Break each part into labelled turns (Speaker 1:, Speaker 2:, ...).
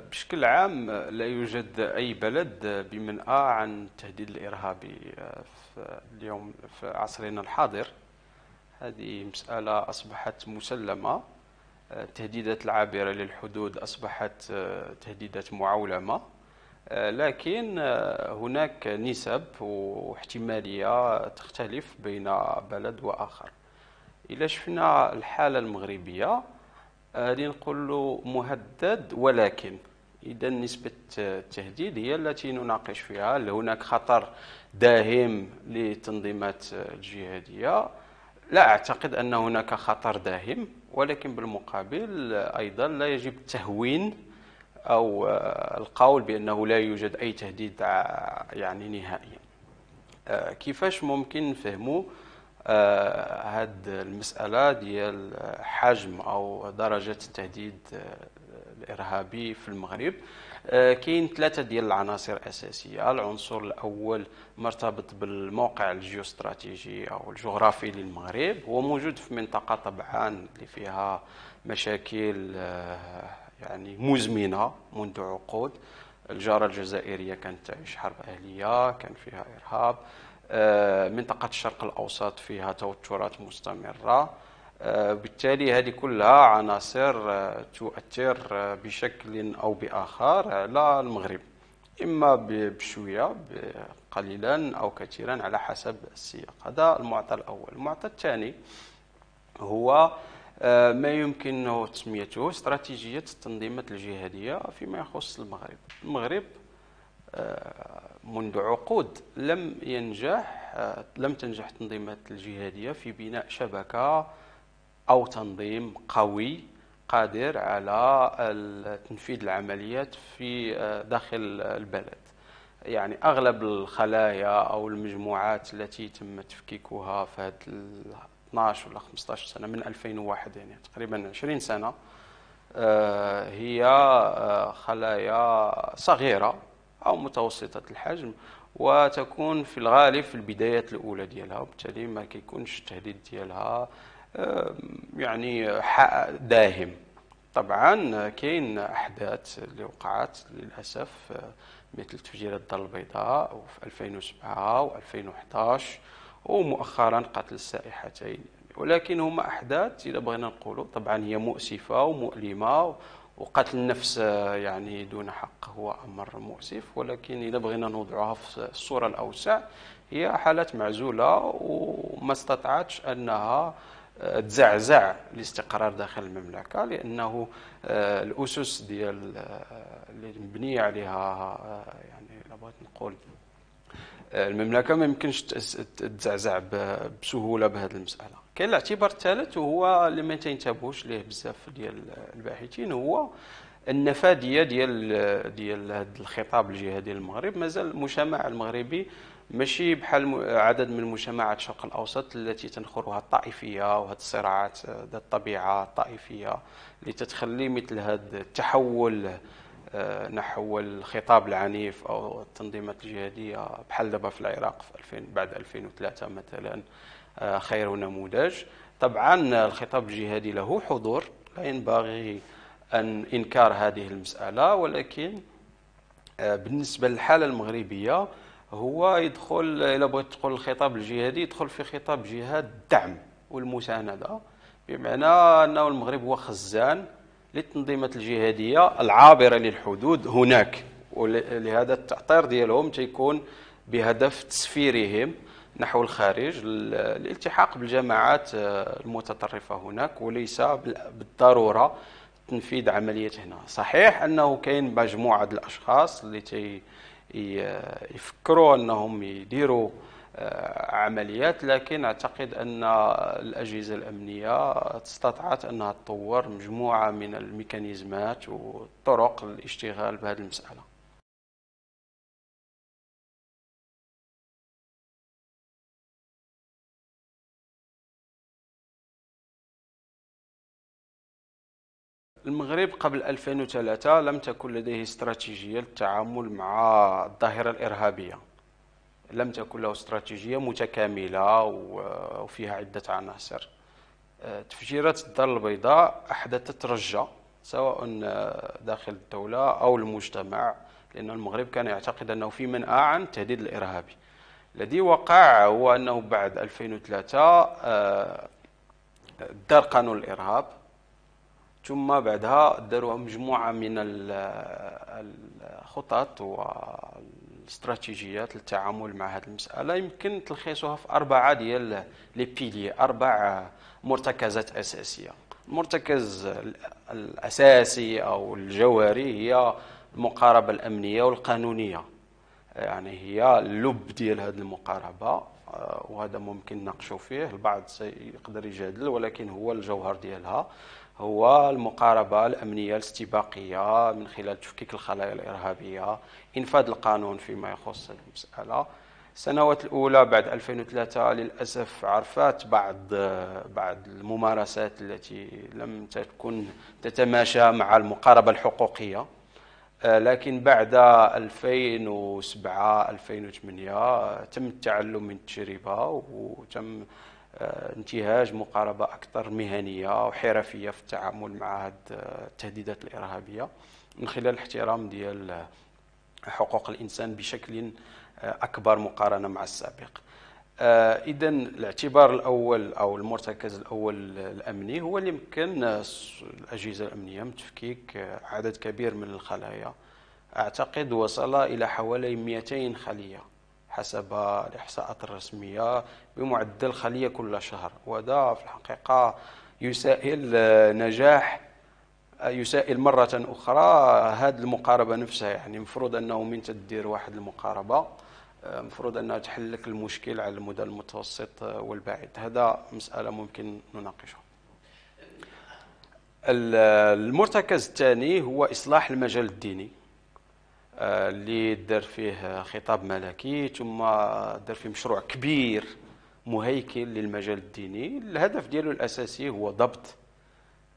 Speaker 1: بشكل عام لا يوجد أي بلد بمنأى عن التهديد الإرهابي آه، في اليوم في عصرنا الحاضر هذه مسألة أصبحت مسلمة التهديدات آه، العابرة للحدود أصبحت آه، تهديدات معولمة لكن هناك نسب واحتمالية تختلف بين بلد وآخر الى شفنا الحالة المغربية غادي نقول له مهدد ولكن اذا نسبه التهديد هي التي نناقش فيها هل هناك خطر داهم للتنظيمات الجهاديه لا اعتقد ان هناك خطر داهم ولكن بالمقابل ايضا لا يجب التهوين او القول بانه لا يوجد اي تهديد يعني نهائيا آه، كيفاش ممكن نفهموا آه، هاد المساله ديال حجم او درجه التهديد آه، الارهابي في المغرب آه، كاين ثلاثه ديال العناصر الاساسيه العنصر الاول مرتبط بالموقع الجيوستراتيجي او الجغرافي للمغرب هو موجود في منطقه طبعا اللي فيها مشاكل يعني مزمنه منذ عقود الجاره الجزائريه كانت تعيش حرب اهليه كان فيها ارهاب آه، منطقة الشرق الأوسط فيها توترات مستمرة آه، بالتالي هذه كلها عناصر آه، تؤثر بشكل أو بآخر على المغرب إما بشوية قليلا أو كثيرا على حسب السياق هذا المعطى الأول المعطى الثاني هو ما يمكن تسميته استراتيجية التنظيمات الجهادية فيما يخص المغرب المغرب منذ عقود لم ينجح آه، لم تنجح التنظيمات الجهادية في بناء شبكة أو تنظيم قوي قادر على تنفيذ العمليات في آه، داخل البلد يعني أغلب الخلايا أو المجموعات التي تم تفكيكها في هذه 12 ولا 15 سنة من 2001 يعني تقريبا 20 سنة آه، هي خلايا صغيرة أو متوسطة الحجم وتكون في الغالب في البدايات الأولى ديالها وبالتالي ما كيكونش التهديد ديالها يعني داهم طبعا كاين احداث اللي وقعت للاسف آه، مثل تفجير الدار البيضاء في 2007 و2011 ومؤخرا قتل السائحتين ولكن هما احداث اذا بغينا نقولوا طبعا هي مؤسفه ومؤلمه وقتل النفس آه، يعني دون حق هو امر مؤسف ولكن اذا بغينا نوضعها في الصوره الاوسع هي حالات معزوله وما استطعتش انها آه، تزعزع الاستقرار داخل المملكه لانه آه، الاسس ديال اللي مبنيه عليها يعني بغيت نقول المملكه ما يمكنش تزعزع بسهوله بهذه المساله كاين الاعتبار الثالث وهو اللي ما تنتبهوش ليه بزاف ديال الباحثين هو النفاذيه ديال ديال هذا الخطاب الجهادي للمغرب مازال المجتمع المغربي ماشي بحال عدد من المجتمعات الشرق الاوسط التي تنخرها الطائفيه وهذه الصراعات ذات الطبيعه الطائفيه اللي تتخلي مثل هذا التحول آه، نحو الخطاب العنيف او التنظيمات الجهاديه بحال دابا في العراق في 2000 بعد 2003 مثلا آه، خير نموذج طبعا الخطاب الجهادي له حضور لا ينبغي ان انكار هذه المساله ولكن آه، بالنسبه للحاله المغربيه هو يدخل الى بغيت تقول الخطاب الجهادي يدخل في خطاب جهاد الدعم والمسانده بمعنى انه المغرب هو خزان للتنظيمات الجهاديه العابره للحدود هناك ولهذا التأطير ديالهم تيكون بهدف تسفيرهم نحو الخارج الالتحاق بالجماعات آه، المتطرفة هناك وليس بالضرورة تنفيذ عملية هنا صحيح أنه كاين مجموعة الأشخاص اللي تي يفكروا أنهم يديروا آه، عمليات لكن اعتقد ان الاجهزه الامنيه استطاعت انها تطور مجموعه من الميكانيزمات والطرق للاشتغال بهذه المساله المغرب قبل 2003 لم تكن لديه استراتيجيه للتعامل مع الظاهره الارهابيه لم تكن له استراتيجية متكاملة وفيها عدة عناصر آه، تفجيرات الدار البيضاء أحدثت رجة سواء آه، داخل الدولة أو المجتمع لأن المغرب كان يعتقد أنه في منأى عن التهديد الإرهابي الذي وقع هو أنه بعد 2003 آه، دار قانون الإرهاب ثم بعدها داروا مجموعة من الخطط وال الاستراتيجيات للتعامل مع هذه المساله يمكن تلخيصها في اربعه ديال لي بيلي اربع مرتكزات اساسيه المرتكز الاساسي او الجوهري هي المقاربه الامنيه والقانونيه يعني هي اللب ديال هذه المقاربه آه، وهذا ممكن نناقشوا فيه البعض يقدر يجادل ولكن هو الجوهر ديالها هو المقاربة الأمنية الاستباقية من خلال تفكيك الخلايا الإرهابية إنفاذ القانون فيما يخص المسألة السنوات الأولى بعد 2003 للأسف عرفت بعض بعض الممارسات التي لم تكن تتماشى مع المقاربة الحقوقية لكن بعد 2007 2008 تم التعلم من التجربة وتم آه، انتهاج مقاربه اكثر مهنيه وحرفيه في التعامل مع هذه آه، التهديدات الارهابيه من خلال احترام ديال آه، حقوق الانسان بشكل اكبر مقارنه مع السابق اذا الاعتبار الاول او المرتكز الاول الامني هو اللي يمكن الاجهزه الامنيه من تفكيك عدد كبير من الخلايا اعتقد وصل الى حوالي 200 خليه حسب الإحصاءات الرسمية بمعدل خلية كل شهر وهذا في الحقيقة يسائل نجاح يسائل مرة أخرى هذه المقاربة نفسها يعني المفروض أنه من تدير واحد المقاربة المفروض أنها تحل لك المشكل على المدى المتوسط والبعيد هذا مسألة ممكن نناقشها المرتكز الثاني هو إصلاح المجال الديني آه، اللي دار فيه خطاب ملكي ثم دار فيه مشروع كبير مهيكل للمجال الديني الهدف ديالو الاساسي هو ضبط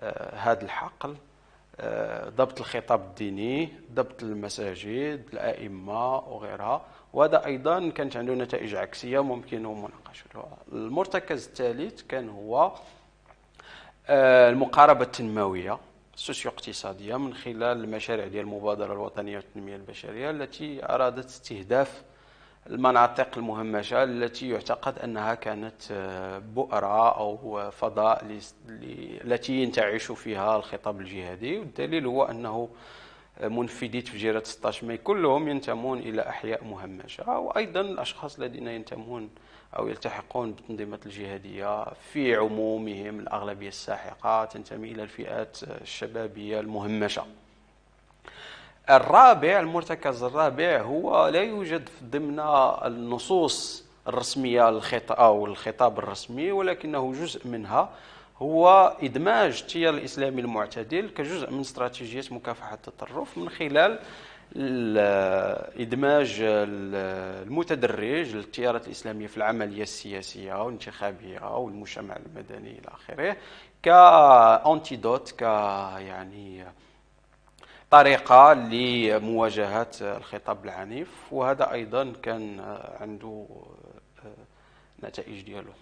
Speaker 1: آه، هذا الحقل آه، ضبط الخطاب الديني ضبط المساجد الائمه وغيرها وهذا ايضا كانت عنده نتائج عكسيه ممكن مناقشتها المرتكز الثالث كان هو المقاربه التنمويه السوسيو اقتصاديه من خلال المشاريع ديال المبادره الوطنيه للتنميه البشريه التي ارادت استهداف المناطق المهمشه التي يعتقد انها كانت آه، بؤره او فضاء التي ينتعش فيها الخطاب الجهادي والدليل هو انه منفذي تفجيرات 16 ماي كلهم ينتمون الى احياء مهمشه وايضا الاشخاص الذين ينتمون او يلتحقون بالتنظيمات الجهاديه في عمومهم الاغلبيه الساحقه تنتمي الى الفئات الشبابيه المهمشه الرابع المرتكز الرابع هو لا يوجد ضمن النصوص الرسميه الخطاب او الخطاب الرسمي ولكنه جزء منها هو إدماج التيار الإسلامي المعتدل كجزء من استراتيجية مكافحة التطرف من خلال إدماج المتدرج للتيارات الإسلامية في العملية السياسية والانتخابية والمجتمع المدني إلى آخره كأنتيدوت ك يعني طريقة لمواجهة الخطاب العنيف وهذا أيضا كان عنده آه، نتائج دياله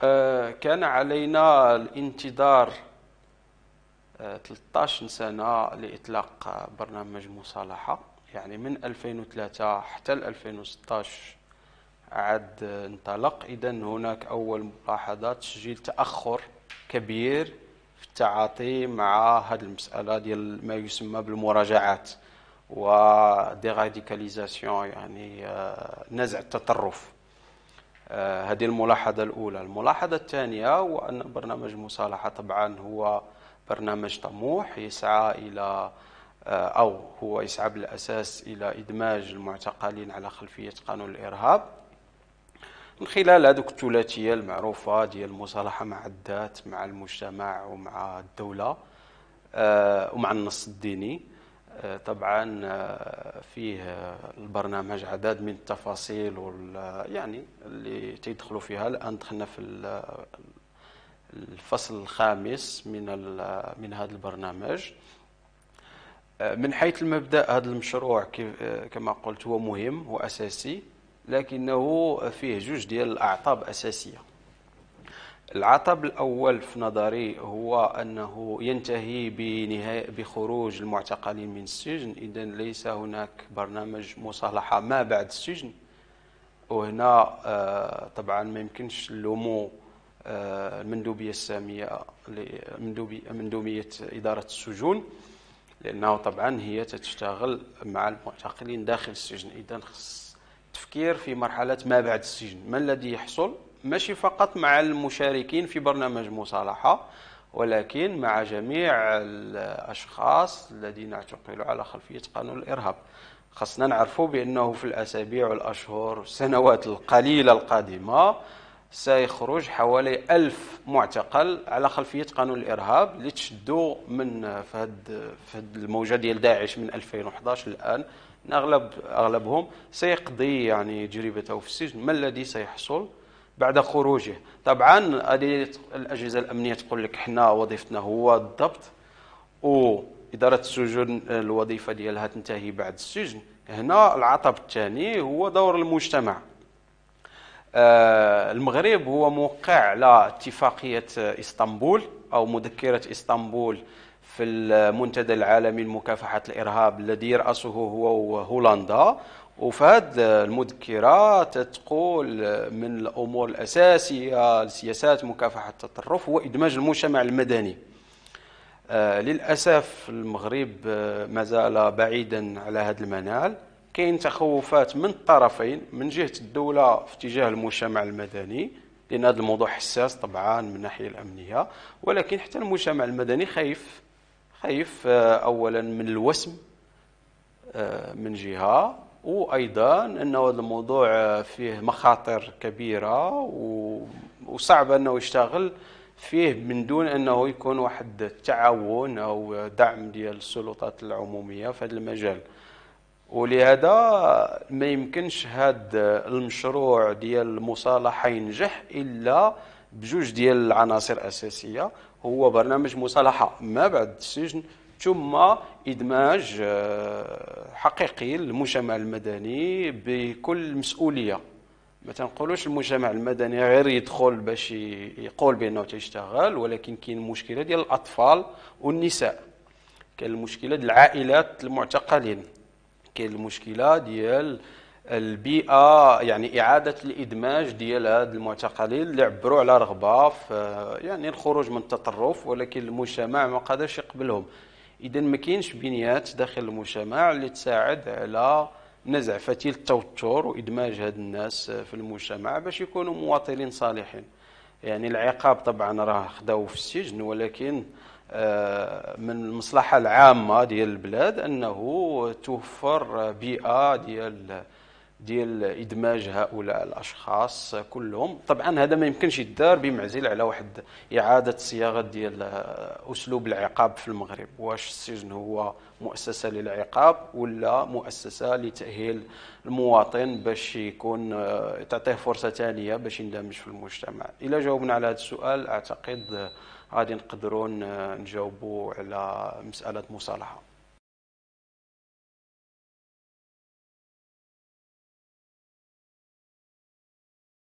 Speaker 1: آه، كان علينا الانتظار 13 آه، سنة لإطلاق برنامج مصالحة يعني من 2003 حتى 2016 عاد انطلق إذا هناك أول ملاحظة تسجيل تأخر كبير في التعاطي مع هذه المسألة ديال ما يسمى بالمراجعات وديغاديكاليزاسيون يعني آه، نزع التطرف آه، هذه الملاحظة الأولى الملاحظة الثانية هو أن برنامج مصالحة طبعا هو برنامج طموح يسعى إلى آه، أو هو يسعى بالأساس إلى إدماج المعتقلين على خلفية قانون الإرهاب من خلال هذوك الثلاثية المعروفة ديال المصالحة مع الذات مع المجتمع ومع الدولة آه، ومع النص الديني طبعا آه، فيه آه، البرنامج عدد من التفاصيل وال يعني اللي تيدخلوا فيها الان دخلنا في الفصل الخامس من من هذا البرنامج آه، من حيث المبدا هذا المشروع كما قلت هو مهم واساسي لكنه فيه جوج ديال الاعطاب اساسيه العطب الأول في نظري هو أنه ينتهي بنهاية بخروج المعتقلين من السجن إذا ليس هناك برنامج مصالحة ما بعد السجن وهنا آه، طبعا ما يمكنش لومو آه، المندوبية السامية مندوبية إدارة السجون لأنه طبعا هي تتشتغل مع المعتقلين داخل السجن إذا خص التفكير في مرحلة ما بعد السجن ما الذي يحصل ماشي فقط مع المشاركين في برنامج مصالحة ولكن مع جميع الأشخاص الذين اعتقلوا على خلفية قانون الإرهاب خصنا نعرفوا بأنه في الأسابيع والأشهر والسنوات القليلة القادمة سيخرج حوالي ألف معتقل على خلفية قانون الإرهاب اللي تشدوا من فهد, فهد الموجة ديال داعش من 2011 الآن أغلب أغلبهم سيقضي يعني تجربته في السجن ما الذي سيحصل؟ بعد خروجه طبعا الاجهزه الامنيه تقول لك حنا وظيفتنا هو الضبط واداره السجون الوظيفه ديالها تنتهي بعد السجن هنا العطب الثاني هو دور المجتمع آه، المغرب هو موقع على اتفاقيه اسطنبول او مذكره اسطنبول في المنتدى العالمي لمكافحه الارهاب الذي يراسه هو هولندا وفهاد المذكرات تقول من الأمور الأساسية لسياسات مكافحة التطرف هو إدماج المجتمع المدني آه، للأسف المغرب آه، مازال بعيدا على هذا المنال كاين تخوفات من الطرفين من جهة الدولة في اتجاه المجتمع المدني لأن هذا الموضوع حساس طبعا من الناحية الأمنية ولكن حتى المجتمع المدني خايف خايف آه، أولا من الوسم من جهة وايضا انه هذا الموضوع فيه مخاطر كبيره وصعب انه يشتغل فيه من دون انه يكون واحد التعاون او دعم ديال السلطات العموميه في هذا المجال ولهذا ما يمكنش هذا المشروع ديال المصالحه ينجح الا بجوج ديال العناصر الاساسيه هو برنامج مصالحه ما بعد السجن ثم ادماج آه، حقيقي للمجتمع المدني بكل مسؤوليه ما تنقولوش المجتمع المدني غير يدخل باش يقول بانه تيشتغل ولكن كاين مشكله ديال الاطفال والنساء كاين المشكله ديال العائلات المعتقلين كاين المشكله ديال البيئه يعني اعاده الادماج ديال هاد المعتقلين اللي عبروا على رغبه في يعني الخروج من التطرف ولكن المجتمع ما قادرش يقبلهم اذا ما كاينش بنيات داخل المجتمع اللي تساعد على نزع فتيل التوتر وادماج هاد الناس في المجتمع باش يكونوا مواطنين صالحين يعني العقاب طبعا راه خداو في السجن ولكن آه، من المصلحه العامه ديال البلاد انه توفر بيئه ديال ديال ادماج هؤلاء الاشخاص كلهم طبعا هذا ما يمكنش يدار بمعزل على واحد اعاده صياغه ديال اسلوب العقاب في المغرب واش السجن هو مؤسسه للعقاب ولا مؤسسه لتاهيل المواطن باش يكون تعطيه فرصه ثانيه باش يندمج في المجتمع الى جاوبنا على هذا السؤال اعتقد غادي نقدروا نجاوبوا على مساله مصالحه